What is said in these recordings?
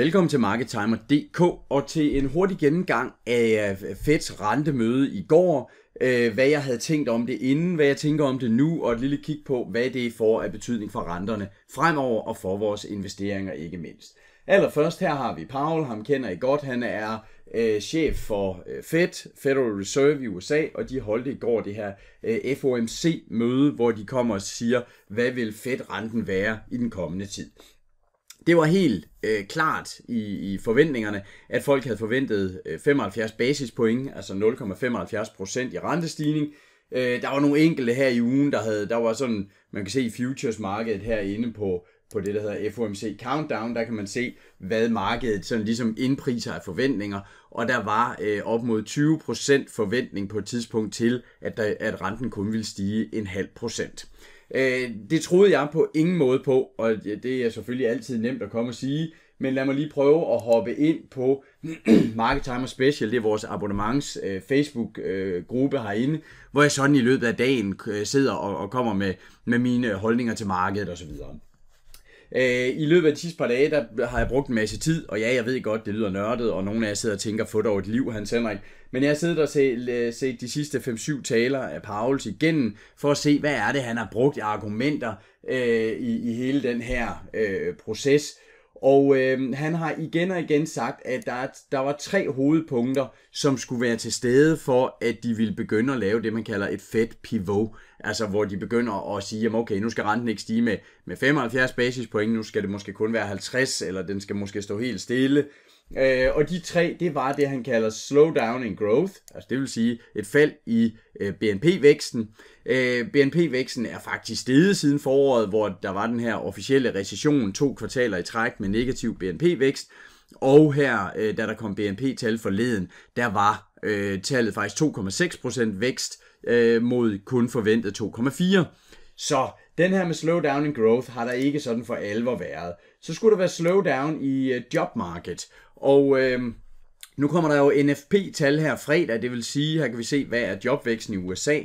Velkommen til MarketTimer.dk og til en hurtig gennemgang af øh, Feds rentemøde i går. Øh, hvad jeg havde tænkt om det inden, hvad jeg tænker om det nu og et lille kig på, hvad det får af betydning for renterne fremover og for vores investeringer ikke mindst. Allerførst her har vi Paul, ham kender I godt, han er øh, chef for Fed, Federal Reserve i USA, og de holdt i går det her FOMC-møde, hvor de kommer og siger, hvad vil Fed-renten være i den kommende tid det var helt øh, klart i, i forventningerne, at folk havde forventet øh, 75 basispoint, altså 0,75 procent i rentestigning. Øh, der var nogle enkelte her i ugen, der havde, der var sådan, man kan se i futures-markedet herinde på, på det, der hedder FOMC Countdown, der kan man se, hvad markedet sådan ligesom indpriser af forventninger, og der var øh, op mod 20% forventning på et tidspunkt til, at, der, at renten kun ville stige en halv procent. Øh, det troede jeg på ingen måde på, og det er selvfølgelig altid nemt at komme og sige, men lad mig lige prøve at hoppe ind på Market Timer Special, det er vores abonnements øh, Facebook-gruppe øh, herinde, hvor jeg sådan i løbet af dagen øh, sidder og, og kommer med, med mine holdninger til markedet osv. Øh, I løbet af de sidste par dage, der har jeg brugt en masse tid, og ja, jeg ved godt, det lyder nørdet, og nogle af jer sidder og tænker, få dog et liv, Hans Henrik. Men jeg har siddet og set, set de sidste 5-7 taler af Pauls igennem, for at se, hvad er det, han har brugt i argumenter øh, i, i hele den her øh, proces. Og øh, han har igen og igen sagt, at der, der var tre hovedpunkter, som skulle være til stede for, at de ville begynde at lave det, man kalder et fedt pivot. Altså hvor de begynder at sige, at okay, nu skal renten ikke stige med, med 75 basispoint, nu skal det måske kun være 50, eller den skal måske stå helt stille. Øh, og de tre, det var det, han kalder slowdown in growth, altså det vil sige et fald i øh, BNP-væksten. Øh, BNP-væksten er faktisk steget siden foråret, hvor der var den her officielle recession to kvartaler i træk med negativ BNP-vækst. Og her, øh, da der kom BNP-tal forleden, der var øh, tallet faktisk 2,6% vækst øh, mod kun forventet 2,4%. Så den her med slowdown in growth har der ikke sådan for alvor været. Så skulle der være slowdown i øh, jobmarkedet. Og øh, nu kommer der jo NFP-tal her fredag, det vil sige, her kan vi se, hvad er jobvæksten i USA.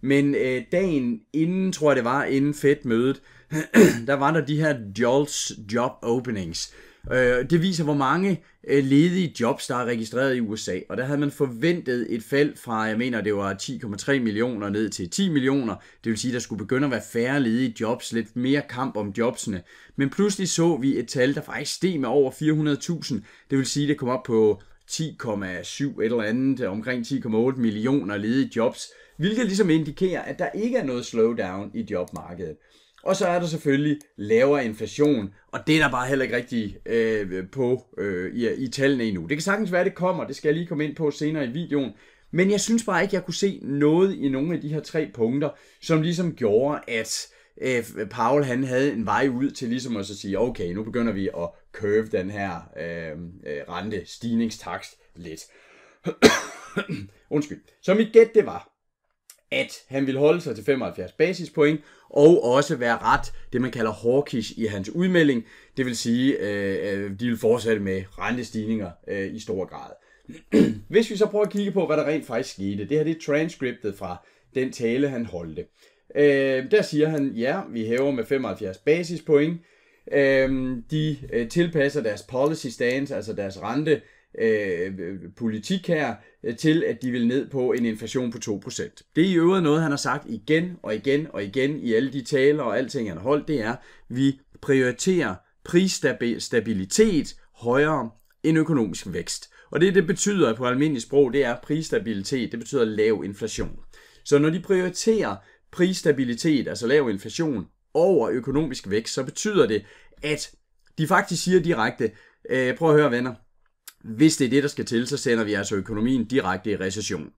Men øh, dagen inden, tror jeg det var, inden Fed-mødet, der var der de her JOLTS job openings. Øh, det viser, hvor mange øh, ledige jobs, der er registreret i USA. Og der havde man forventet et fald fra, jeg mener, det var 10,3 millioner ned til 10 millioner. Det vil sige, der skulle begynde at være færre ledige jobs, lidt mere kamp om jobsene. Men pludselig så vi et tal, der faktisk steg med over 400.000. Det vil sige, det kom op på 10,7 et eller andet, omkring 10,8 millioner ledige jobs, hvilket ligesom indikerer, at der ikke er noget slowdown i jobmarkedet. Og så er der selvfølgelig lavere inflation, og det er der bare heller ikke rigtig øh, på øh, i, i tallene endnu. Det kan sagtens være, at det kommer, det skal jeg lige komme ind på senere i videoen, men jeg synes bare ikke, jeg kunne se noget i nogle af de her tre punkter, som ligesom gjorde, at øh, Paul han havde en vej ud til ligesom at så sige, okay, nu begynder vi at curve den her øh, øh rente stigningstakst lidt. Undskyld. Så mit gæt det var, at han ville holde sig til 75 basispoint, og også være ret, det man kalder hawkish i hans udmelding, det vil sige, at øh, øh, de vil fortsætte med rentestigninger øh, i stor grad. Hvis vi så prøver at kigge på, hvad der rent faktisk skete, det her det er transcriptet fra den tale, han holdte. der siger han, ja, vi hæver med 75 basispoint, de tilpasser deres policy stance, altså deres rente, Øh, politik her, øh, til at de vil ned på en inflation på 2%. Det er i øvrigt noget, han har sagt igen og igen og igen i alle de taler og alting, han har holdt, det er, at vi prioriterer prisstabilitet højere end økonomisk vækst. Og det, det betyder på almindelig sprog, det er prisstabilitet, det betyder lav inflation. Så når de prioriterer prisstabilitet, altså lav inflation, over økonomisk vækst, så betyder det, at de faktisk siger direkte, øh, prøv at høre venner, hvis det er det, der skal til, så sender vi altså økonomien direkte i recession.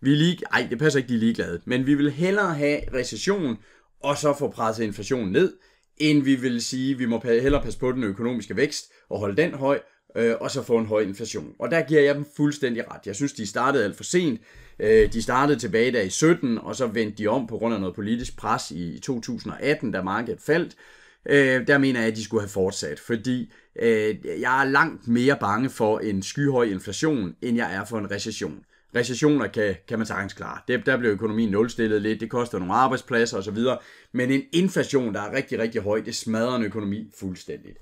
Vi er lige... Ej, det passer ikke, de er ligeglade. Men vi vil hellere have recession, og så få presset inflationen ned, end vi vil sige, at vi må hellere passe på den økonomiske vækst og holde den høj, øh, og så få en høj inflation. Og der giver jeg dem fuldstændig ret. Jeg synes, de startede alt for sent. Øh, de startede tilbage der i 17, og så vendte de om på grund af noget politisk pres i 2018, da markedet faldt øh, der mener jeg, at de skulle have fortsat, fordi øh, jeg er langt mere bange for en skyhøj inflation, end jeg er for en recession. Recessioner kan, kan man sagtens klare. Det, der bliver økonomien nulstillet lidt, det koster nogle arbejdspladser osv., men en inflation, der er rigtig, rigtig høj, det smadrer en økonomi fuldstændigt.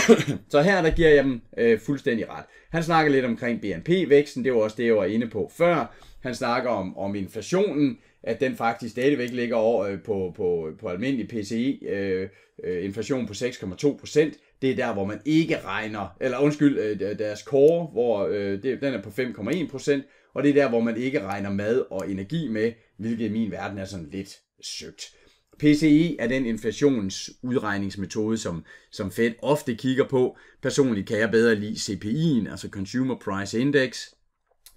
så her der giver jeg dem øh, fuldstændig ret. Han snakker lidt omkring BNP-væksten, det var også det, jeg var inde på før. Han snakker om, om inflationen at den faktisk stadigvæk ligger over øh, på, på, på almindelig PCI, øh, øh, inflation på 6,2 procent. Det er der, hvor man ikke regner, eller undskyld, øh, deres core, hvor øh, det, den er på 5,1 procent, og det er der, hvor man ikke regner mad og energi med, hvilket i min verden er sådan lidt søgt. PCE er den inflationsudregningsmetode, som, som Fed ofte kigger på. Personligt kan jeg bedre lide CPI'en, altså Consumer Price Index.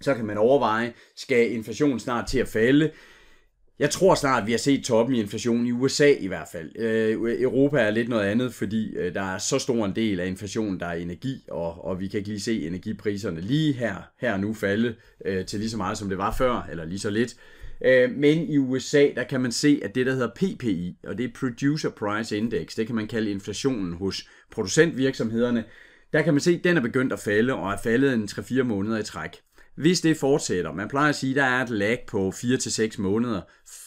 Så kan man overveje, skal inflationen snart til at falde? Jeg tror snart, vi har set toppen i inflationen i USA i hvert fald. Øh, Europa er lidt noget andet, fordi øh, der er så stor en del af inflationen, der er energi, og, og vi kan ikke lige se energipriserne lige her, her nu falde øh, til lige så meget, som det var før, eller lige så lidt. Øh, men i USA, der kan man se, at det, der hedder PPI, og det er Producer Price Index, det kan man kalde inflationen hos producentvirksomhederne, der kan man se, at den er begyndt at falde, og er faldet en 3-4 måneder i træk. Hvis det fortsætter, man plejer at sige, at der er et lag på 4-6 måneder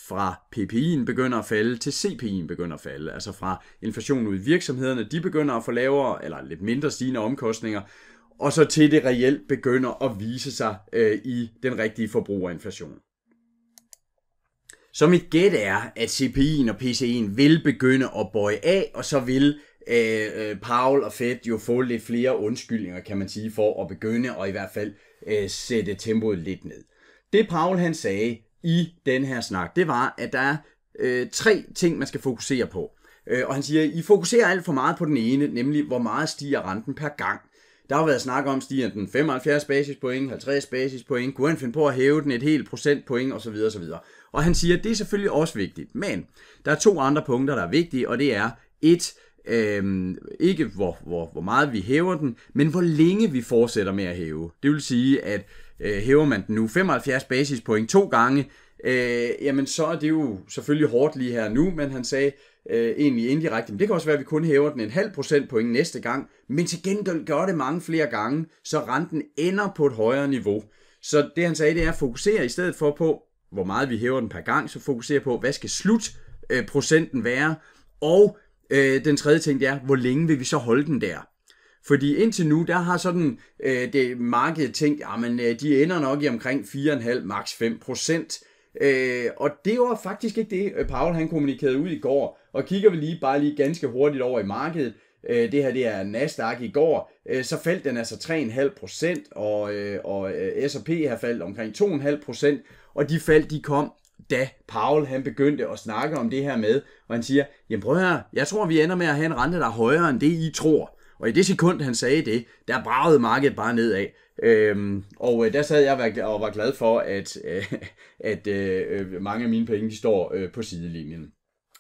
fra PPI'en begynder at falde til CPI'en begynder at falde, altså fra inflationen ud i virksomhederne, de begynder at få lavere eller lidt mindre stigende omkostninger, og så til det reelt begynder at vise sig øh, i den rigtige forbrugerinflation. Så mit gæt er, at CPI'en og PCI'en vil begynde at bøje af, og så vil øh, øh, Paul og Fed jo få lidt flere undskyldninger, kan man sige, for at begynde og i hvert fald øh, sætte tempoet lidt ned. Det Paul han sagde i den her snak, det var, at der er øh, tre ting, man skal fokusere på. Øh, og han siger, I fokuserer alt for meget på den ene, nemlig hvor meget stiger renten per gang. Der har været snak om, stiger den 75 basispoint, 50 basispoint, kunne han finde på at hæve den et helt procentpoint osv. osv. Og han siger, at det er selvfølgelig også vigtigt, men der er to andre punkter, der er vigtige, og det er et, Øhm, ikke hvor, hvor, hvor meget vi hæver den, men hvor længe vi fortsætter med at hæve. Det vil sige, at øh, hæver man den nu 75 basispoint to gange, øh, jamen så er det jo selvfølgelig hårdt lige her nu, men han sagde øh, egentlig indirekte, men det kan også være, at vi kun hæver den en halv procentpoint næste gang, men til gengæld gør det mange flere gange, så renten ender på et højere niveau. Så det han sagde, det er at fokusere i stedet for på, hvor meget vi hæver den per gang, så fokusere på, hvad skal slutprocenten øh, være, og Øh, den tredje ting det er, hvor længe vil vi så holde den der? Fordi indtil nu, der har sådan øh, det markedet tænkt, jamen øh, de ender nok i omkring 4,5, maks 5 procent. Øh, og det var faktisk ikke det, øh, Paul han kommunikerede ud i går. Og kigger vi lige bare lige ganske hurtigt over i markedet, øh, det her det er Nasdaq i går, øh, så faldt den altså 3,5 procent, og, øh, og øh, S&P har faldt omkring 2,5 procent, og de fald de kom da Paul han begyndte at snakke om det her med, og han siger, jamen prøv her, jeg tror vi ender med at have en rente, der er højere end det I tror. Og i det sekund, han sagde det, der bragede markedet bare nedad. Øhm, og øh, der sad jeg og var glad for, at, øh, at øh, øh, mange af mine penge de står øh, på sidelinjen.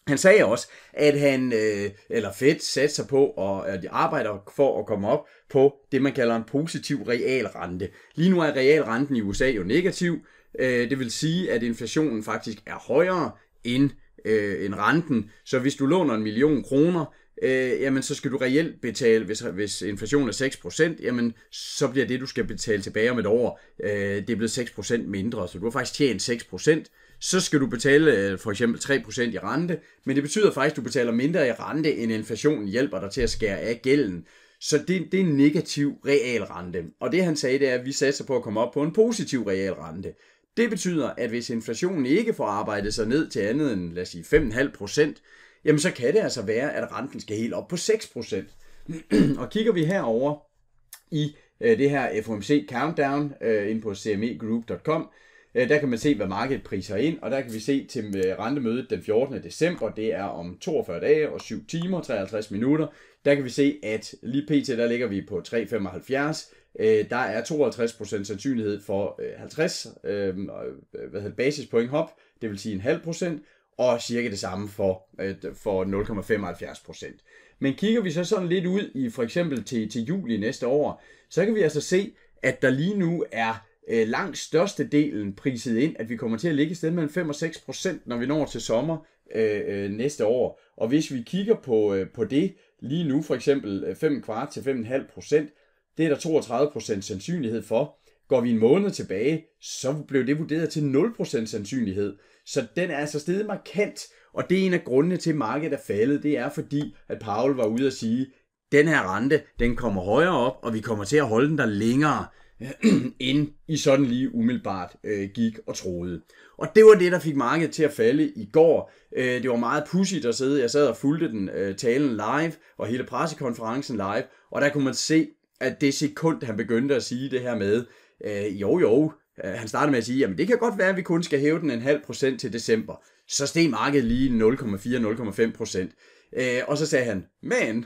Han sagde også, at han, øh, eller Fed, sig på og at de arbejder for at komme op på det, man kalder en positiv realrente. Lige nu er realrenten i USA jo negativ, Øh, det vil sige, at inflationen faktisk er højere end, øh, end renten. Så hvis du låner en million kroner, øh, jamen så skal du reelt betale, hvis, hvis inflationen er 6%, jamen så bliver det, du skal betale tilbage om et år, øh, det er blevet 6% mindre, så du har faktisk tjent 6%, så skal du betale øh, for eksempel 3% i rente, men det betyder faktisk, at du betaler mindre i rente, end inflationen hjælper dig til at skære af gælden. Så det, det er en negativ realrente. Og det han sagde, det er, at vi satser på at komme op på en positiv realrente. Det betyder, at hvis inflationen ikke får arbejdet sig ned til andet end, lad os sige, 5,5 procent, jamen så kan det altså være, at renten skal helt op på 6 procent. og kigger vi herover i øh, det her FOMC Countdown øh, ind på cmegroup.com, øh, der kan man se, hvad markedet priser ind, og der kan vi se til rentemødet den 14. december, det er om 42 dage og 7 timer og 53 minutter, der kan vi se, at lige pt. der ligger vi på 3,75, Øh, der er 52% sandsynlighed for øh, 50 øhm, øh, hvad hedder, basispoint hop, det vil sige en halv procent, og cirka det samme for, øh, for 0,75 procent. Men kigger vi så sådan lidt ud i for eksempel til, til juli næste år, så kan vi altså se, at der lige nu er øh, langt størstedelen priset ind, at vi kommer til at ligge et sted mellem 5 og 6 procent, når vi når til sommer øh, øh, næste år. Og hvis vi kigger på, øh, på det lige nu, for eksempel 5 øh, kvart til 5,5 procent, det er der 32% sandsynlighed for. Går vi en måned tilbage, så blev det vurderet til 0% sandsynlighed. Så den er altså steget markant, og det er en af grundene til, at markedet er faldet. Det er fordi, at Paul var ude at sige, den her rente, den kommer højere op, og vi kommer til at holde den der længere, end I sådan lige umiddelbart øh, gik og troede. Og det var det, der fik markedet til at falde i går. Øh, det var meget pudsigt at sidde. Jeg sad og fulgte den øh, talen live, og hele pressekonferencen live, og der kunne man se, at det sekund, han begyndte at sige det her med, øh, jo jo, øh, han startede med at sige, jamen det kan godt være, at vi kun skal hæve den en halv procent til december. Så steg markedet lige 0,4-0,5 procent. Øh, og så sagde han, men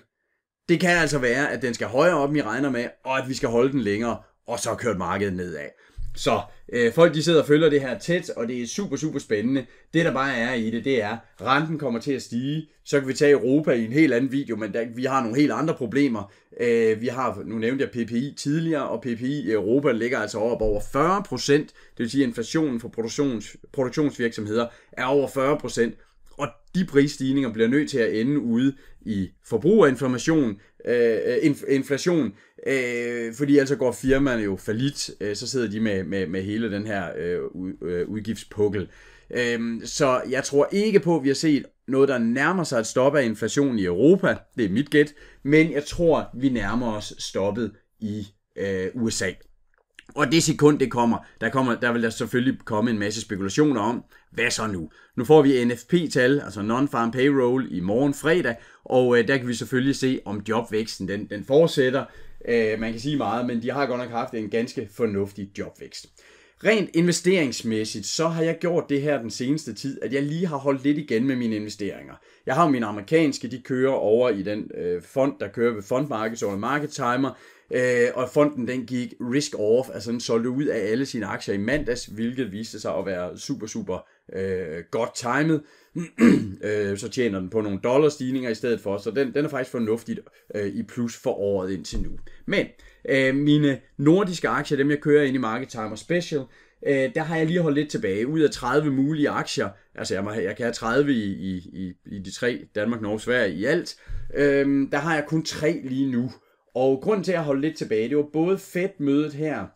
det kan altså være, at den skal højere op, I regner med, og at vi skal holde den længere, og så kørt markedet nedad. Så øh, folk de sidder og følger det her tæt, og det er super, super spændende. Det der bare er i det, det er, renten kommer til at stige, så kan vi tage Europa i en helt anden video, men der, vi har nogle helt andre problemer. Øh, vi har, nu nævnte jeg PPI tidligere, og PPI i Europa ligger altså over over 40 det vil sige inflationen for produktions, produktionsvirksomheder er over 40 og de prisstigninger bliver nødt til at ende ude i forbrugerinformation, øh, øh, inf- inflation, Øh, fordi altså går firmaerne jo falit, øh, så sidder de med, med, med hele den her øh, øh udgiftspukkel. Øh, så jeg tror ikke på, at vi har set noget, der nærmer sig at stoppe af inflationen i Europa. Det er mit gæt. Men jeg tror, vi nærmer os stoppet i øh, USA. Og det sekund, det kommer der, kommer, der vil der selvfølgelig komme en masse spekulationer om, hvad så nu? Nu får vi NFP-tal, altså Non-Farm Payroll, i morgen fredag, og øh, der kan vi selvfølgelig se, om jobvæksten den, den fortsætter, Øh, man kan sige meget, men de har godt nok haft en ganske fornuftig jobvækst. Rent investeringsmæssigt, så har jeg gjort det her den seneste tid, at jeg lige har holdt lidt igen med mine investeringer. Jeg har mine amerikanske, de kører over i den øh, fond, der kører ved fondmarkedet så Market Timer. Øh, og fonden den gik risk off, altså den solgte ud af alle sine aktier i mandags, hvilket viste sig at være super, super øh, godt timet. øh, så tjener den på nogle dollarstigninger i stedet for, så den, den er faktisk fornuftigt øh, i plus for året indtil nu. Men øh, mine nordiske aktier, dem jeg kører ind i Market Timer Special, øh, der har jeg lige holdt lidt tilbage. Ud af 30 mulige aktier, altså jeg, må, jeg kan have 30 i, i, i, i de tre, Danmark, Norge, Sverige i alt, øh, der har jeg kun tre lige nu. Og grunden til, at jeg lidt tilbage, det var både fedt mødet her,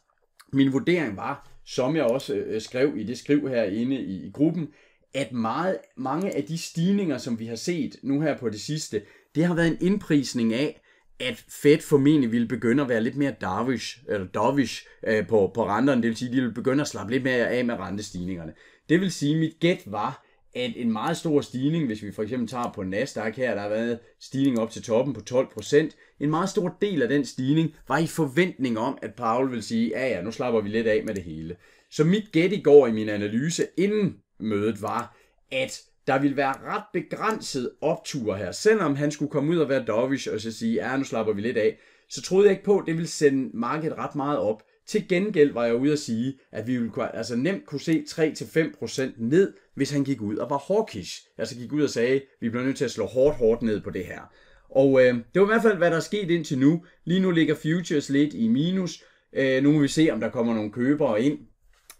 min vurdering var, som jeg også øh, skrev i det skriv herinde i, i gruppen, at meget, mange af de stigninger, som vi har set nu her på det sidste, det har været en indprisning af, at Fed formentlig ville begynde at være lidt mere dovish, eller dovish øh, på, på renterne. Det vil sige, at de ville begynde at slappe lidt mere af med rentestigningerne. Det vil sige, at mit gæt var, at en meget stor stigning, hvis vi for eksempel tager på Nasdaq her, der har været stigning op til toppen på 12%, en meget stor del af den stigning var i forventning om, at Paul vil sige, ja ja, nu slapper vi lidt af med det hele. Så mit gæt i går i min analyse inden mødet var, at der ville være ret begrænset optur her. Selvom han skulle komme ud og være dovish og så sige, ja, nu slapper vi lidt af, så troede jeg ikke på, at det ville sende markedet ret meget op. Til gengæld var jeg ude at sige, at vi ville kunne, altså nemt kunne se 3-5% ned, hvis han gik ud og var hawkish. Altså gik ud og sagde, at vi bliver nødt til at slå hårdt, hårdt ned på det her. Og øh, det var i hvert fald, hvad der er sket indtil nu. Lige nu ligger futures lidt i minus. Øh, nu må vi se, om der kommer nogle købere ind.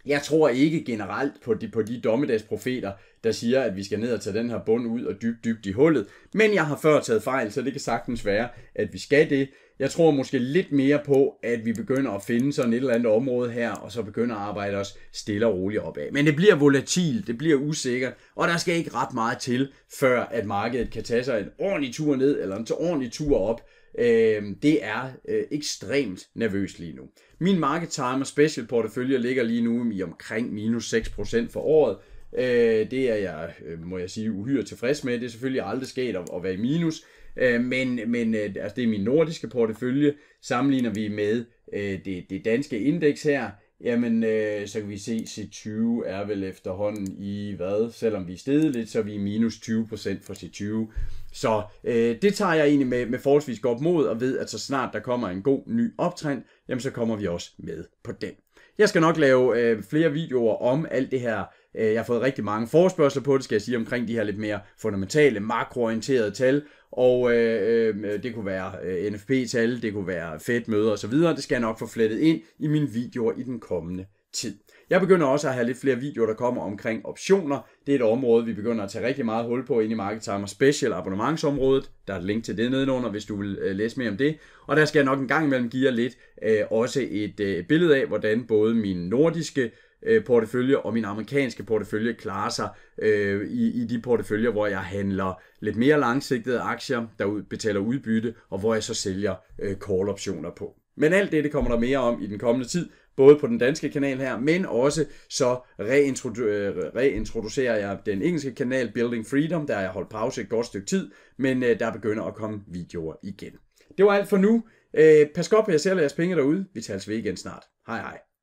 Jeg tror ikke generelt på de, på de dommedagsprofeter, der siger, at vi skal ned og tage den her bund ud og dybt, dybt i hullet. Men jeg har før taget fejl, så det kan sagtens være, at vi skal det. Jeg tror måske lidt mere på, at vi begynder at finde sådan et eller andet område her, og så begynder at arbejde os stille og roligt opad. Men det bliver volatil, det bliver usikkert, og der skal ikke ret meget til, før at markedet kan tage sig en ordentlig tur ned, eller en ordentlig tur op. Øhm, det er øh, ekstremt nervøst lige nu. Min market timer special portefølje ligger lige nu i omkring minus 6% for året. Øh, det er jeg, øh, må jeg sige, uhyre tilfreds med. Det er selvfølgelig aldrig sket at, at være i minus, Øh, men men øh, altså, det er min nordiske portefølje. Sammenligner vi med øh, det, det danske indeks her, jamen øh, så kan vi se, C20 er vel efterhånden i hvad? Selvom vi er steget lidt, så er vi i minus 20% for C20. Så øh, det tager jeg egentlig med, med forholdsvis godt mod, og ved, at så snart der kommer en god ny optrend, jamen så kommer vi også med på den. Jeg skal nok lave øh, flere videoer om alt det her. Øh, jeg har fået rigtig mange forespørgseler på det, skal jeg sige, omkring de her lidt mere fundamentale, makroorienterede tal. Og øh, øh, det kunne være øh, NFP-tal, det kunne være Fed-møder osv. Det skal jeg nok få flettet ind i mine videoer i den kommende tid. Jeg begynder også at have lidt flere videoer, der kommer omkring optioner. Det er et område, vi begynder at tage rigtig meget hul på ind i Market Timer Special abonnementsområdet. Der er et link til det nedenunder, hvis du vil øh, læse mere om det. Og der skal jeg nok en gang imellem give jer lidt øh, også et øh, billede af, hvordan både mine nordiske øh, portefølje, og min amerikanske portefølje klarer sig øh, i, i de porteføljer, hvor jeg handler lidt mere langsigtede aktier, der betaler udbytte, og hvor jeg så sælger øh, call-optioner på. Men alt det, det kommer der mere om i den kommende tid, både på den danske kanal her, men også så reintrodu- øh, reintroducerer jeg den engelske kanal Building Freedom, der har jeg holdt pause et godt stykke tid, men øh, der begynder at komme videoer igen. Det var alt for nu. Øh, pas godt på jer selv og jeres penge derude. Vi tales ved igen snart. Hej hej.